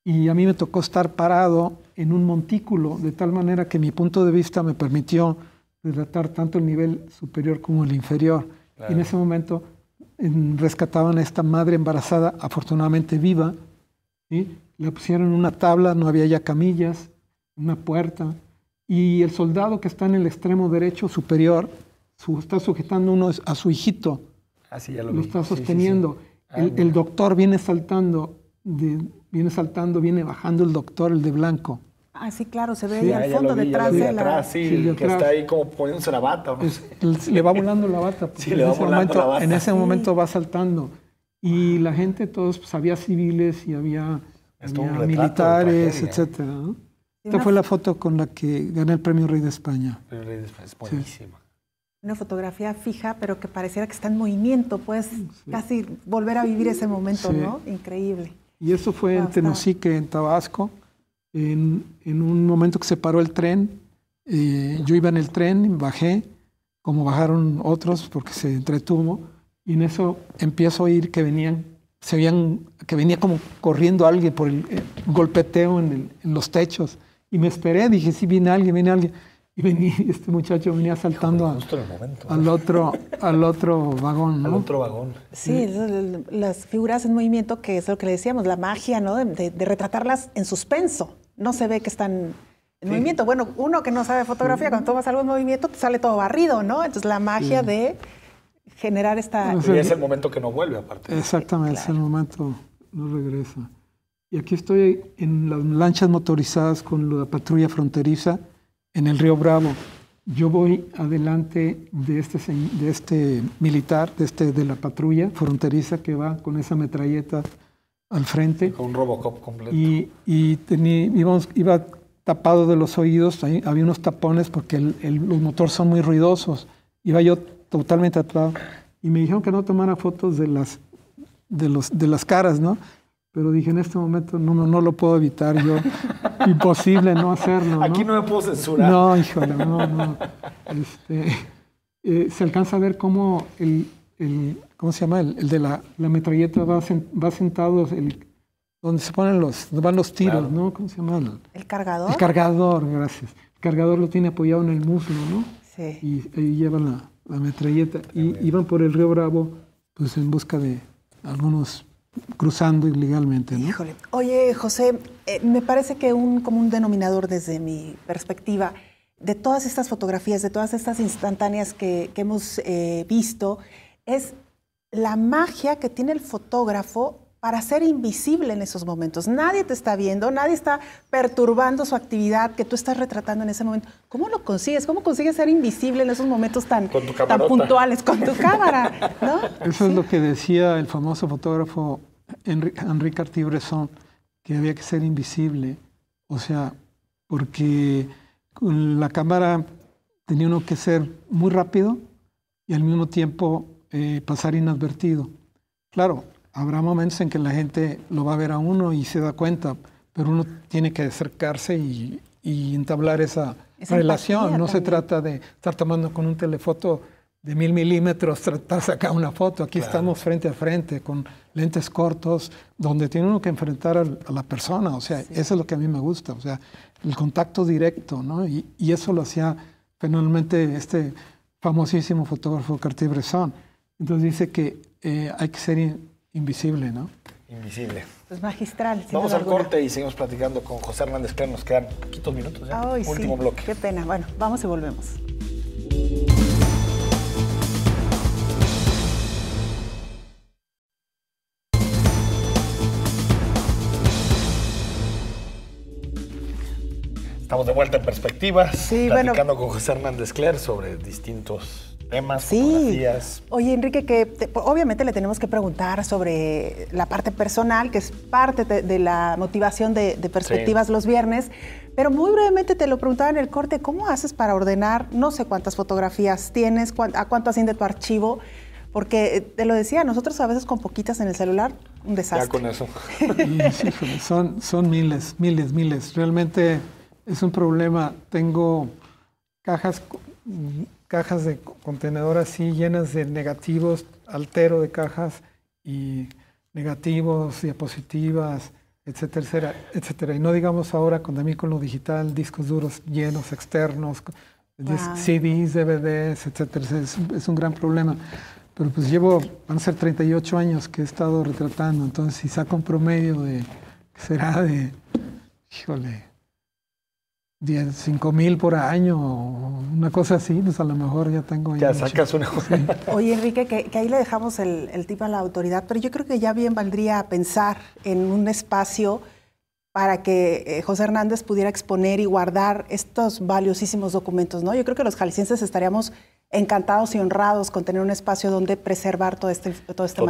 y a mí me tocó estar parado en un montículo, de tal manera que mi punto de vista me permitió relatar tanto el nivel superior como el inferior. Y en ese momento rescataban a esta madre embarazada, afortunadamente viva, le pusieron una tabla, no había ya camillas, una puerta. Y el soldado que está en el extremo derecho superior está sujetando uno a su hijito. Así ah, ya lo, lo está sosteniendo. Ah, el, doctor viene saltando, de, viene saltando, viene bajando el doctor, el de blanco. Ah, sí, claro, se ve ahí al ah, fondo, detrás de la... sí, que está ahí como poniéndose la bata. le va volando la bata. Sí, le va volando la bata. En ese momento va saltando. Y la gente, todos, pues había civiles y había militares, etcétera. ¿no? Esta fue la foto con la que gané el premio Rey de España. El premio Rey de España es Una fotografía fija, pero que pareciera que está en movimiento. Puedes casi volver a vivir ese momento, ¿no? Increíble. Y eso fue en Tenosique, en Tabasco, en, un momento que se paró el tren. Eh, yo iba en el tren, bajé, como bajaron otros porque se entretuvo, y en eso empiezo a oír que venían se veían que venía como corriendo alguien por el, eh, golpeteo en, los techos. Y me esperé, dije, sí, viene alguien, viene alguien. Y venía, este muchacho venía saltando al, otro, al otro vagón. ¿no? Al otro vagón. Sí, mm. las figuras en movimiento, que es lo que le decíamos, la magia, ¿no? De, retratarlas en suspenso. No se ve que están en movimiento. Bueno, uno que no sabe fotografía, mm. cuando tomas algo en movimiento, te sale todo barrido, ¿no? Entonces la magia de generar esta... Y es el momento que no vuelve aparte. Exactamente, es el momento, no regresa. Y aquí estoy en las lanchas motorizadas con la patrulla fronteriza en el río Bravo. Yo voy adelante de este, de este militar, de, este, de la patrulla fronteriza que va con esa metralleta al frente. Con un Robocop completo. Y, y tenía, iba tapado de los oídos, ahí había unos tapones porque los motores son muy ruidosos. Iba yo totalmente atado y me dijeron que no tomara fotos de las, de los, de las caras, ¿no? Pero dije, en este momento no, no, no lo puedo evitar yo. Imposible no hacerlo. Aquí no me puedo censurar. No, híjole, no, no. Este, eh, se alcanza a ver cómo el, ¿cómo se llama? El, de la, metralleta va, va sentado, el, donde se ponen los, van los tiros, ¿no? ¿Cómo se llama? El cargador. El cargador, gracias. El cargador lo tiene apoyado en el muslo, ¿no? Sí. Y, y lleva la, la metralleta, y iban por el río Bravo, pues en busca de algunos cruzando ilegalmente. Híjole. Oye, José, eh, me parece que un común denominador desde mi perspectiva de todas estas fotografías, de todas estas instantáneas que, hemos eh, visto, es la magia que tiene el fotógrafo para ser invisible en esos momentos. Nadie te está viendo, nadie está perturbando su actividad que tú estás retratando en ese momento. ¿Cómo lo consigues? ¿Cómo consigues ser invisible en esos momentos tan, puntuales con tu cámara? Eso es lo que decía el famoso fotógrafo Henri Cartier-Bresson, que había que ser invisible. O sea, porque la cámara tenía uno que ser muy rápido y al mismo tiempo eh, pasar inadvertido. Claro, habrá momentos en que la gente lo va a ver a uno y se da cuenta, pero uno tiene que acercarse y, entablar esa, relación. No se trata de estar tomando con un telefoto de mil milímetros, tratar de sacar una foto. Aquí estamos frente a frente, con lentes cortos, donde tiene uno que enfrentar a la persona. O sea, eso es lo que a mí me gusta. O sea, el contacto directo, ¿no? Y, eso lo hacía finalmente este famosísimo fotógrafo Cartier-Bresson. Entonces dice que eh, hay que ser Invisible, ¿no? Invisible. Pues magistral. Vamos al corte y seguimos platicando con José Hernández Cler, Nos quedan poquitos minutos ya. Último bloque. Qué pena. Bueno, vamos y volvemos. Estamos de vuelta en perspectiva, sí, platicando con José Hernández Cler sobre distintos temas, sí. Oye, Enrique, que pues, obviamente le tenemos que preguntar sobre la parte personal, que es parte de, la motivación de, Perspectivas los viernes, pero muy brevemente te lo preguntaba en el corte, ¿cómo haces para ordenar no sé cuántas fotografías tienes, a cuánto asciende tu archivo? Porque eh, te lo decía, nosotros a veces con poquitas en el celular, un desastre. Ya con eso. son, son miles, miles, miles. Realmente es un problema. Tengo cajas cajas de contenedor así llenas de negativos, altero de cajas y negativos, diapositivas, etcétera, etcétera, Y no digamos ahora con, también con lo digital, discos duros llenos, externos, CDs, DVDs, etcétera. Es, es, un gran problema. Pero pues llevo, van a ser 38 años que he estado retratando, entonces si saco un promedio de, será de, híjole, $5,000 mil por año, una cosa así, pues a lo mejor ya tengo... Ya, sacas una Oye, Enrique, que, ahí le dejamos el, el tip a la autoridad, pero yo creo que ya bien valdría pensar en un espacio para que eh, José Hernández pudiera exponer y guardar estos valiosísimos documentos, ¿no? Yo creo que los jaliscienses estaríamos encantados y honrados con tener un espacio donde preservar todo este, todo este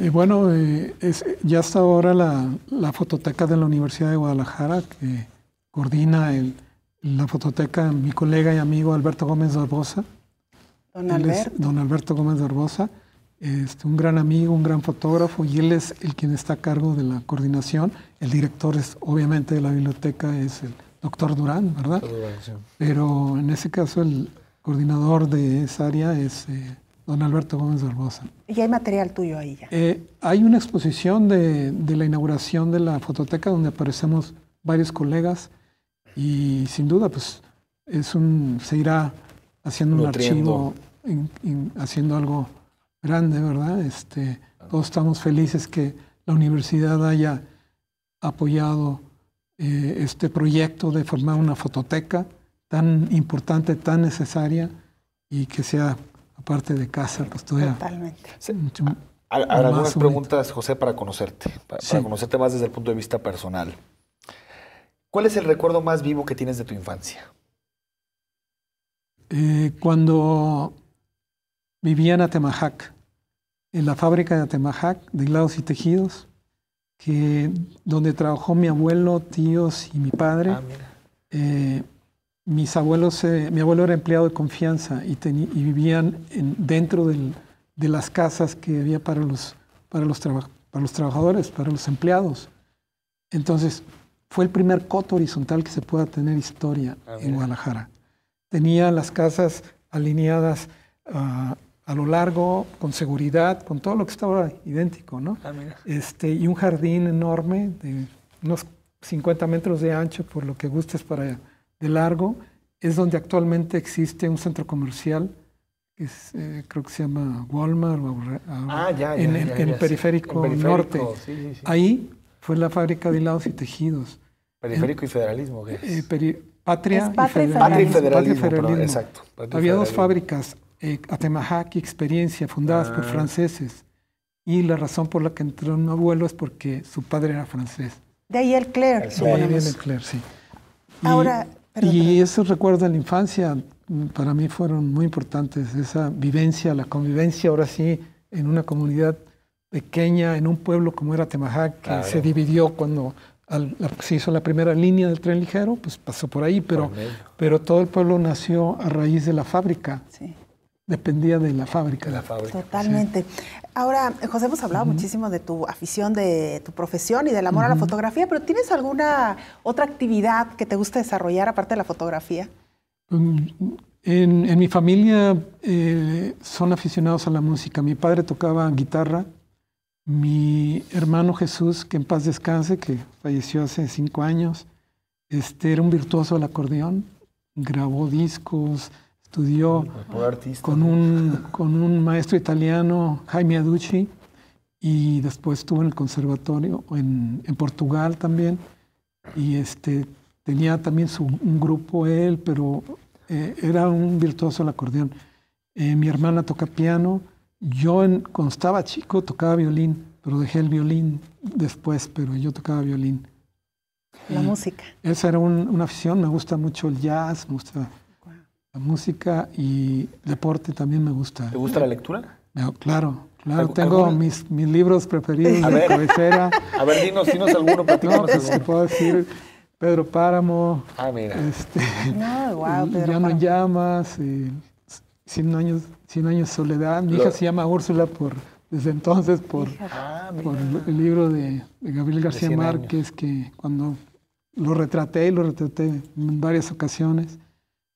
Y bueno, eh, ya está ahora la, la fototeca de la Universidad de Guadalajara, que coordina la fototeca mi colega y amigo Alberto Gómez barbosa. Don Alberto. don Alberto Gómez barbosa este, un gran amigo, un gran fotógrafo, y él es el quien está a cargo de la coordinación. El director es, obviamente, de la biblioteca es el doctor Durán, ¿verdad? Pero en ese caso el coordinador de esa área es eh, don Alberto Gómez barbosa. ¿Y hay material tuyo ahí ya? Eh, hay una exposición de, de la inauguración de la fototeca donde aparecemos varios colegas y sin duda pues es un, se irá haciendo un archivo, haciendo algo grande, ¿verdad? Este, todos estamos felices que la universidad haya apoyado eh, este proyecto de formar una fototeca tan importante, tan necesaria y que sea aparte de casa, pues todavía. Totalmente. Ahora, algunas preguntas, José, para conocerte, para conocerte más desde el punto de vista personal. ¿Cuál es el recuerdo más vivo que tienes de tu infancia? Eh, cuando vivía en Atemajac, en la fábrica de Atemajac, de hilados y tejidos, que, donde trabajó mi abuelo, tíos y mi padre. Ah, eh, mis abuelos, eh, mi abuelo era empleado de confianza y, vivían dentro de las casas que había para los, para los trabajadores, para los empleados. Entonces, fue el primer coto horizontal que se pueda tener historia ah, en Guadalajara. Tenía las casas alineadas ah, a lo largo, con seguridad, con todo lo que estaba idéntico, ¿no? Ah, este, y un jardín enorme de unos 50 metros de ancho, por lo que gustes para de largo. Es donde actualmente existe un centro comercial, que eh, creo que se llama Walmart, en, el periférico norte. Ahí fue la fábrica de hilados y tejidos. Periférico y federalismo, ¿qué patria, y federalismo. Patria y federalismo, exacto. Había dos fábricas, eh, y Experiencia, fundadas por ah. franceses. Y la razón por la que entró un abuelo es porque su padre era francés. De ahí el Claire. De ahí el Claire, sí. y esos recuerdos de la infancia mm, para mí fueron muy importantes, esa vivencia, la convivencia ahora sí en una comunidad pequeña en un pueblo como era Temajá, que se dividió cuando se hizo la primera línea del tren ligero, pues pasó por ahí, pero, pero todo el pueblo nació a raíz de la fábrica. Dependía de la fábrica. De la fábrica. Pues Totalmente. Ahora, José, hemos hablado muchísimo de tu afición, de tu profesión y del amor a la fotografía, pero ¿tienes alguna otra actividad que te gusta desarrollar aparte de la fotografía? Pues, en, mi familia eh, son aficionados a la música. Mi padre tocaba guitarra, mi hermano Jesús, que en paz descanse, que falleció hace cinco años, este, era un virtuoso del acordeón, grabó discos, estudió con un, con un maestro italiano, Jaime Aducci, y después estuvo en el conservatorio en, en Portugal también, y este, tenía también su, un grupo él, pero eh, era un virtuoso del acordeón. Eh, mi hermana toca piano, yo cuando estaba chico tocaba violín, pero dejé el violín después, pero yo tocaba violín. La música. Esa era una afición, me gusta mucho el jazz, me gusta la música y deporte también me gusta. ¿Te gusta la lectura? claro, claro, tengo mis, mis, libros preferidos de cabecera. A ver, dinos, dinos alguno, no, ti te puedo decir Pedro Páramo. Ah, mira. Este, no, ya no llamas, 100 eh, años Cien años de soledad. Mi hija se llama Úrsula por desde entonces por, ah, el libro de, Gabriel García Márquez, que cuando lo retraté, y lo retraté en varias ocasiones,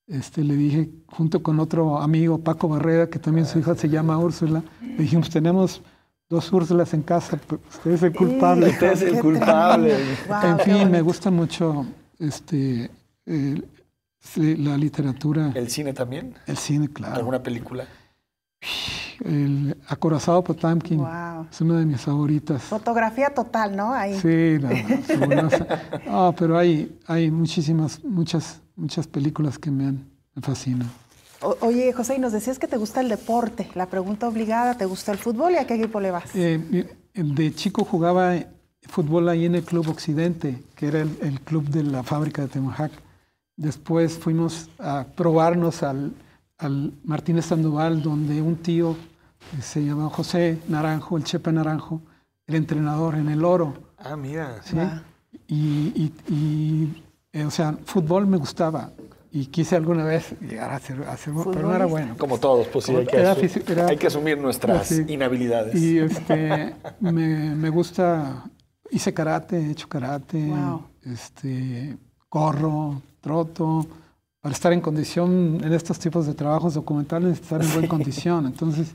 este, le dije, junto con otro amigo, Paco Barrera, que también su ah, hija se llama Úrsula, le dijimos, pues tenemos dos Úrsulas en casa, usted es el culpable. Usted es el culpable. en fin, me gusta mucho este, eh, la literatura. ¿El cine también? El cine, claro. ¿Alguna película? el acorazado Potamkin. Es una de mis favoritas. Fotografía total, ¿no? Ahí. Sí, ah, pero hay, hay muchísimas, muchas, muchas películas que me, han, fascinado. fascinan. oye, José, y nos decías que te gusta el deporte. La pregunta obligada, ¿te gusta el fútbol y a qué equipo le vas? Eh, de chico jugaba eh, fútbol ahí en el Club Occidente, que era el, el club de la fábrica de Temojac. Después fuimos a probarnos al, al Martínez Sandoval, donde un tío eh, se llamaba José Naranjo, el Chepe Naranjo, el entrenador en el Oro. Ah, mira. ¿sí? Y, eh, o sea, fútbol me gustaba. Y quise alguna vez llegar a hacer, pero no era bueno. Como todos, pues sí, hay que, asumir, nuestras inhabilidades. Y este, me, gusta, hice karate, he hecho karate, este, corro, troto, para estar en condición, en estos tipos de trabajos documentales, estar en buena condición. Entonces,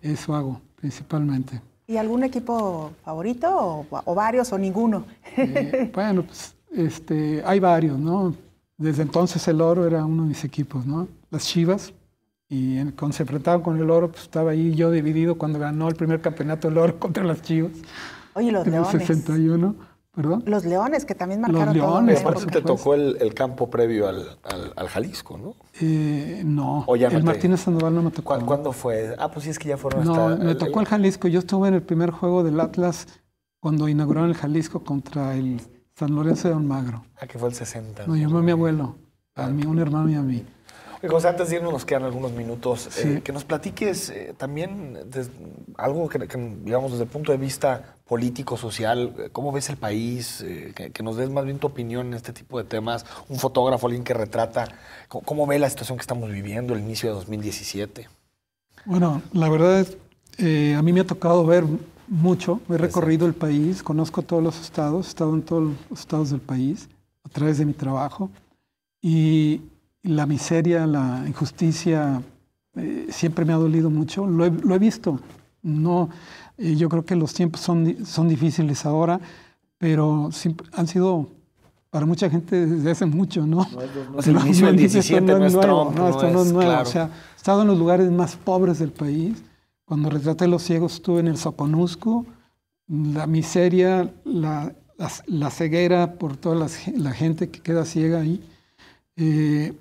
eso hago principalmente. ¿Y algún equipo favorito o, varios o ninguno? Eh, bueno, pues este, hay varios, ¿no? Desde entonces el oro era uno de mis equipos, ¿no? Las Chivas. Y cuando se enfrentaban con el oro, pues estaba ahí yo dividido cuando ganó el primer campeonato el oro contra las Chivas. Oye, los en Leones. el 61. Los Leones, que también marcaron Los Leones. te tocó el, campo previo al, Jalisco, ¿no? Eh, no. el Martínez Sandoval no me tocó. ¿Cuándo, ¿Cuándo fue? Ah, pues sí, es que ya fueron no, hasta... No, me tocó el Jalisco. Yo estuve en el primer juego del Atlas cuando inauguraron el Jalisco contra el San Lorenzo de Almagro. Ah, que fue el 60. No, llamó a mi abuelo, a mí, un hermano y a mí. Eh, José, antes de irnos nos quedan algunos minutos. Eh, que nos platiques eh, también algo que, digamos, desde el punto de vista político, social, cómo ves el país, que, nos des más bien tu opinión en este tipo de temas. Un fotógrafo, alguien que retrata, cómo, ve la situación que estamos viviendo, el inicio de 2017. Bueno, la verdad es, a mí me ha tocado ver mucho, he recorrido el país, conozco todos los estados, he estado en todos los estados del país a través de mi trabajo. Y la miseria, la injusticia, eh, siempre me ha dolido mucho. Lo he, visto. No, eh, yo creo que los tiempos son, son difíciles ahora, pero han sido para mucha gente desde hace mucho, ¿no? No, el 17, no no, no es O sea, he estado en los lugares más pobres del país. Cuando retraté a los ciegos estuve en el Soconusco, la miseria, la, la, ceguera por toda la, la, gente que queda ciega ahí. Eh,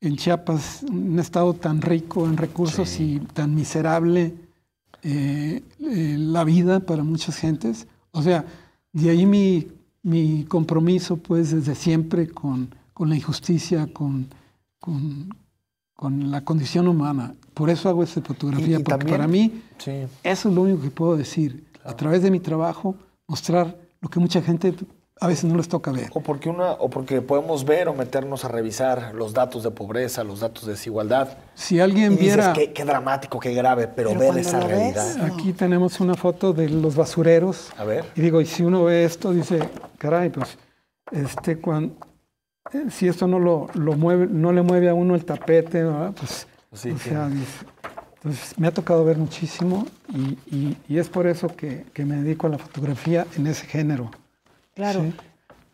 en Chiapas, un estado tan rico en recursos y tan miserable eh, eh, la vida para muchas gentes. O sea, de ahí mi, compromiso, pues, desde siempre con, la injusticia, con, con, la condición humana. Por eso hago esta fotografía, porque para mí eso es lo único que puedo decir. A través de mi trabajo, mostrar lo que mucha gente a veces no les toca ver. O porque, uno, o porque podemos ver o meternos a revisar los datos de pobreza, los datos de desigualdad. Si alguien y viera... qué, dramático, qué grave, pero, ver esa realidad. Aquí tenemos una foto de los basureros. A ver. Y digo, y si uno ve esto, dice, caray, pues, este, cuando, eh, si esto no lo, lo, mueve, no le mueve a uno el tapete, ¿verdad? pues, pues o sea, entonces, me ha tocado ver muchísimo y, es por eso que, que me dedico a la fotografía en ese género. Claro.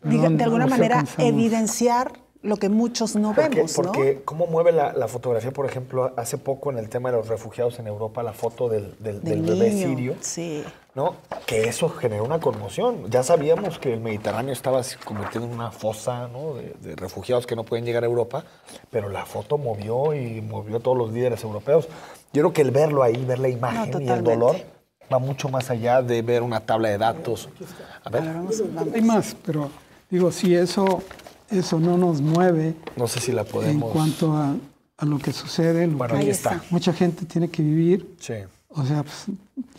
de alguna manera, evidenciar lo que muchos no ven vemos. Porque, ¿cómo mueve la, fotografía, por ejemplo, hace poco en el tema de los refugiados en Europa, la foto del, del, bebé sirio? Sí. ¿no? Que eso generó una conmoción. Ya sabíamos que el Mediterráneo estaba convirtiendo en una fosa ¿no? de, refugiados que no pueden llegar a Europa, pero la foto movió y movió a todos los líderes europeos. Yo creo que el verlo ahí, ver la imagen y el dolor, va mucho más allá de ver una tabla de datos. A ver. Hay más, pero digo, si eso, eso no nos mueve. No sé si la podemos. En cuanto a, lo que sucede, lo bueno, ahí está. mucha gente tiene que vivir. Sí. O sea, pues,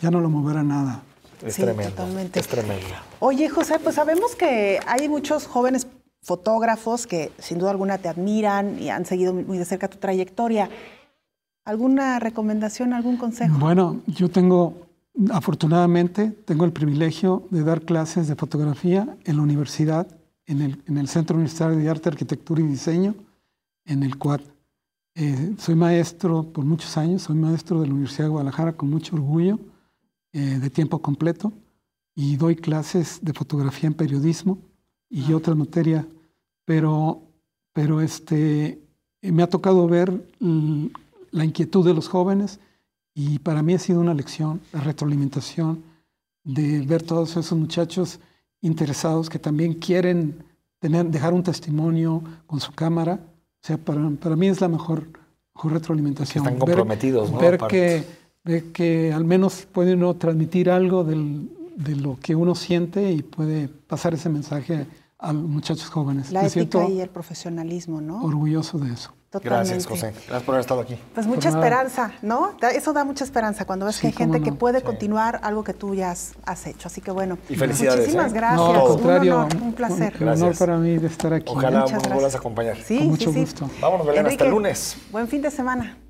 ya no lo moverá nada. Es tremenda. Es tremendo. Oye, José, pues sabemos que hay muchos jóvenes fotógrafos que sin duda alguna te admiran y han seguido muy de cerca tu trayectoria. ¿Alguna recomendación, algún consejo? Bueno, yo tengo Afortunadamente, tengo el privilegio de dar clases de fotografía en la universidad, en el, Centro Universitario de Arte, Arquitectura y Diseño, en el CUAD. Eh, soy maestro por muchos años, soy maestro de la Universidad de Guadalajara con mucho orgullo, eh, de tiempo completo, y doy clases de fotografía en periodismo y ah. otra materia. pero, pero este, me ha tocado ver la inquietud de los jóvenes y para mí ha sido una lección, la retroalimentación, de ver todos esos muchachos interesados que también quieren tener, dejar un testimonio con su cámara. O sea, para, para mí es la mejor, retroalimentación. están comprometidos, ver, ¿no? Ver que, que, al menos puede uno transmitir algo de lo que uno siente y puede pasar ese mensaje a muchachos jóvenes. La ética y el profesionalismo, ¿no? Orgulloso de eso. Gracias, José. Gracias por haber estado aquí. Pues, pues mucha esperanza, ¿no? Eso da mucha esperanza cuando ves que hay gente que puede continuar algo que tú ya has, hecho. Así que bueno. Y felicidades. Muchísimas ¿eh? gracias. No, al contrario, un honor, un placer. Un, honor para mí de estar aquí. Ojalá nos vuelvas a acompañar. Con mucho gusto. Vámonos, Belén, hasta el lunes. Buen fin de semana.